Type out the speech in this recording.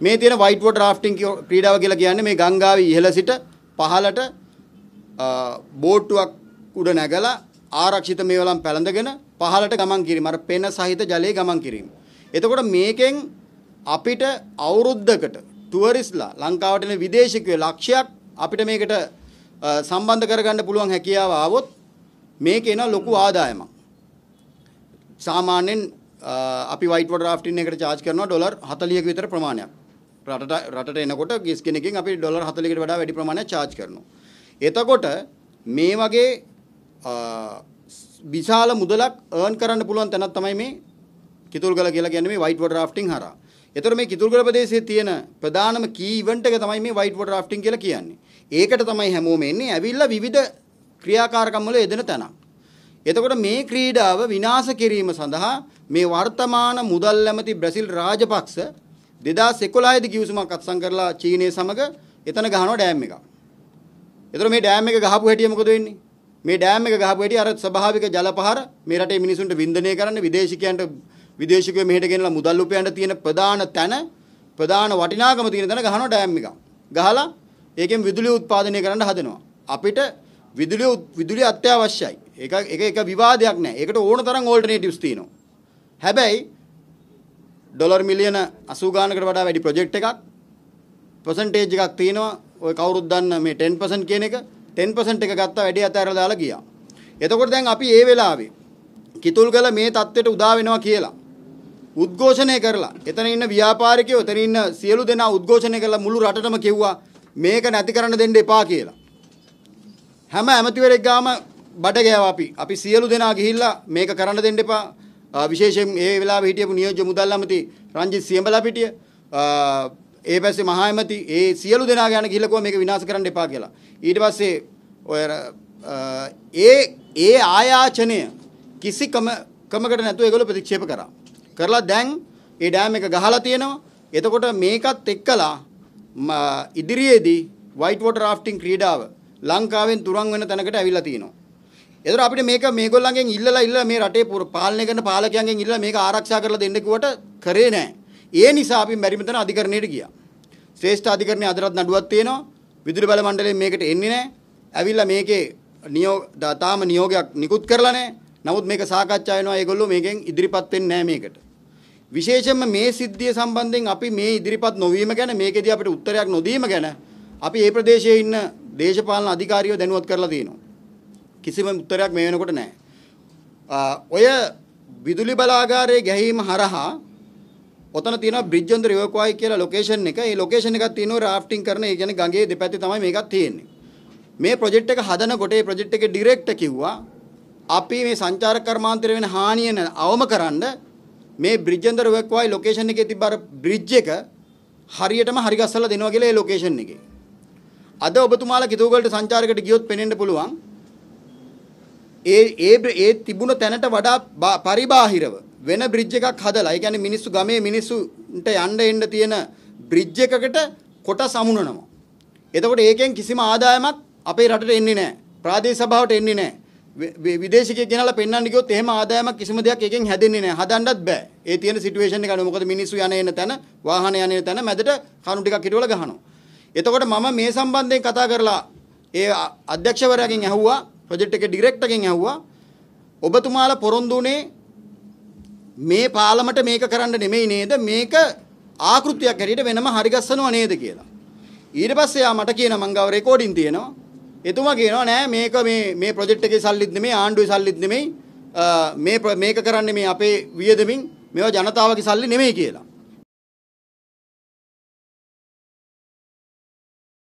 මේ තියෙන white water rafting ක්‍රීඩාව කියලා කියන්නේ මේ ගංගාවේ ඉහළ සිට පහළට බෝට්ටුවක් උඩ නැගලා ආරක්ෂිත මේවලම් පැලඳගෙන පහළට ගමන් කිරීම. අර පෙන සහිත ජලයේ ගමන් කිරීම. එතකොට මේකෙන් අපිට අවුරුද්දකට ටුවරිස්ලා ලංකාවට එන විදේශිකයෝ ලක්ෂයක් අපිට මේකට සම්බන්ධ කරගන්න පුළුවන් හැකියාව ආවොත් මේක එන ලොකු ආදායමක්. සාමාන්‍යයෙන් අපි white water rafting එකකට charge කරනවා ඩොලර් 40ක විතර ප්‍රමාණයක්. රටට රටට එනකොට කිස් කෙනෙකින් අපි ඩොලර් 40කට වඩා වැඩි ප්‍රමාණයක් charge කරනවා. එතකොට මේ වගේ විශාල මුදලක් earn කරන්න පුළුවන් තැනක් තමයි මේ කිතුල්ගල කියලා කියන්නේ මේ white water rafting හරහා. එතකොට මේ කිතුල්ගල ප්‍රදේශයේ තියෙන ප්‍රධානම key event එක තමයි මේ white water rafting කියලා කියන්නේ. ඒකට තමයි හැමෝම එන්නේ. ඇවිල්ලා විවිධ ක්‍රියාකාරකම් වල යෙදෙන තැනක්. එතකොට මේ ක්‍රීඩාව විනාශ කිරීම සඳහා මේ වර්තමාන මුදල් ඇමති බ්‍රැසිල් රාජපක්ෂ 2011 දී ගිවිසුමක් අත්සන් කරලා චීනය සමග එතන ගහනවා ඩෑම් එකක්. එතකොට මේ ඩෑම් එක ගහපු හැටි මොකද වෙන්නේ? මේ ඩෑම් එක ගහපු හැටි අර ස්වභාවික ජලපහර මේ රටේ මිනිසුන්ට වින්දනය කරන්න විදේශිකයන්ට විදේශිකයෝ මෙහෙට ගෙනලා මුදල් උපයන්න තියෙන ප්‍රධාන තැන ප්‍රධාන වටිනාකම තියෙන තැන ගහනවා ඩෑම් එකක්. ගහලා ඒකෙන් විදුලිය උත්පාදනය කරන්න හදනවා. අපිට විදුලිය විදුලිය අත්‍යවශ්‍යයි. ඒක ඒක එක විවාදයක් නෑ. ඒකට ඕන තරම් ඕල්ටර්නේටිව්ස් තියෙනවා. හැබැයි ඩොලර් මිලියන 80 ගානකට වඩා වැඩි ප්‍රොජෙක්ට් එකක් පර්සන්ටේජ් එකක් තියෙනවා ඔය කවුරුත් දන්න මේ 10% කියන එක 10% එක ගත්තා වැඩි අතහැරලා දාලා ගියා. එතකොට දැන් අපි ඒ වෙලාවේ කිතුල්ගල මේ தത്വෙට උදා වෙනවා කියලා උද්ඝෝෂණය කරලා එතන ඉන්න ව්‍යාපාරිකයෝ එතන ඉන්න සියලු දෙනා උද්ඝෝෂණය කරලා මුළු රටටම කිව්වා මේක නැති කරන්න දෙන්න එපා කියලා. හැම ඇමතිවරයෙක් ගාම බඩ ගෑවා අපි. අපි සියලු දෙනා ගිහිල්ලා මේක කරන්න දෙන්න එපා විශේෂයෙන් ඒ වෙලාවේ හිටියපු නියෝජ්‍ය මුදල් ඇමති රංජිත් සියඹලා පිටිය ඒ පැසේ මහා ඇමති ඒ සියලු දෙනා ගැන ගිහිල්ලා කිව්වා මේක විනාශ කරන්න එපා කියලා. ඊට පස්සේ ඔය ඒ ඒ ආයාචනය කිසි කම කමකට නැතුව ඒගොල්ලෝ ප්‍රතික්ෂේප කරා. කරලා දැන් ඒ ඩෑම් එක ගහලා තියෙනවා. එතකොට මේකත් එක්කලා ඉදිරියේදී white water rafting ක්‍රීඩාව ලංකාවෙන් තුරන් වෙන තැනකට ඇවිල්ලා තියෙනවා. එතකොට අපිට මේක මේගොල්ලන්ගෙන් ඉල්ලලා ඉල්ලලා මේ රටේ පාලනය කරන පාලකයන්ගෙන් ඉල්ලලා මේක ආරක්ෂා කරලා දෙන්න කිව්වට කරේ නැහැ. ඒ නිසා අපි බැරිම තැන අධිකරණයට ගියා. ශ්‍රේෂ්ඨ අධිකරණයේ අදටත් නඩුවක් තියෙනවා. විදුලි බල මණ්ඩලයෙන් මේකට එන්නේ නැහැ. ඇවිල්ලා මේකේ නියෝග තාම නියෝගයක් නිකුත් කරලා නැහැ. නමුත් මේක සාකච්ඡා වෙනවා. ඒගොල්ලෝ මේකෙන් ඉදිරිපත් වෙන්නේ නැහැ මේකට. විශේෂයෙන්ම මේ සිද්ධිය සම්බන්ධයෙන් අපි මේ ඉදිරිපත් නොවීම ගැන මේකෙදී අපිට උත්තරයක් නොදීම ගැන අපි ඒ ප්‍රදේශයේ ඉන්න දේශපාලන අධිකාරියෝ දැනුවත් කරලා තියෙනවා. කිසිම උත්තරයක් මේ වෙනකොට නැහැ. ඔය විදුලි බලාගාරයේ ගැහිම හරහා ඔතන තියෙනවා bridge on the river Kwai කියලා ලොකේෂන් එක. ඒ ලොකේෂන් එකක් තියෙනවා රාෆ්ටිං කරන, ඒ කියන්නේ ගඟේ දෙපැත්තේ තමයි මේකක් තියෙන්නේ. මේ ප්‍රොජෙක්ට් එක හදනකොට ඒ ප්‍රොජෙක්ට් එකේ ඩිරෙක්ටර් කිව්වා අපි මේ සංචාරක කර්මාන්තර වෙන හානිය අවම කරන්න මේ bridge on the river Kwai location එකේ තිබ්බ අර බ්‍රිජ් එක හරියටම හරි ගස්සලා දෙනවා කියලා ඒ ලොකේෂන් එකේ. අද ඔබතුමාලා කිතුවගලට සංචාරකට ගියොත් පෙනෙන්න පුළුවන් ඒ ඒ ඒ තිබුණ තැනට වඩා පරිබාහිරව වෙන බ්‍රිජ් එකක් හදලා ඒ කියන්නේ මිනිස්සු ගමේ මිනිස්සුන්ට යන්න එන්න තියෙන බ්‍රිජ් එකකට කොට සමුණනවා. එතකොට ඒකෙන් කිසිම ආදායමක් අපේ රටට එන්නේ නැහැ. ප්‍රාදේශ සභාවට එන්නේ නැහැ. විදේශිකයෙක් ගෙනලා පෙන්වන්න ගියොත් එහෙම ආදායමක් කිසිම දෙයක් එකෙන් හැදෙන්නේ නැහැ. හදන්නත් බෑ. ඒ තියෙන සිටුේෂන් එක අනුව මොකද මිනිස්සු යන එන තැන, වාහන යන එන තැන මැදට කණු ටිකක් හිටවල ගහනවා. එතකොට මම මේ සම්බන්ධයෙන් කතා කරලා ඒ අධ්‍යක්ෂවරයාගෙන් ඇහුවා ප්‍රොජෙක්ට් එකේ ඩිරෙක්ටර්ගෙන් ඇහුවා ඔබතුමාලා පොරොන්දු උනේ මේ පාලමට මේක කරන්න නෙමෙයි නේද මේක ආකෘතියක් හැටියට වෙනම හරිගස්සනවා නේද කියලා. ඊට පස්සේ යා මට කියන මං ගාව රෙකෝඩින් තියෙනවා. එතුමා කියනවා නෑ මේක මේ මේ ප්‍රොජෙක්ට් එකේ සල්ලිත් නෙමෙයි ආණ්ඩුවේ සල්ලිත් නෙමෙයි මේ මේක කරන්නේ මේ අපේ වියදමින් මේවා ජනතාවගේ සල්ලි නෙමෙයි කියලා.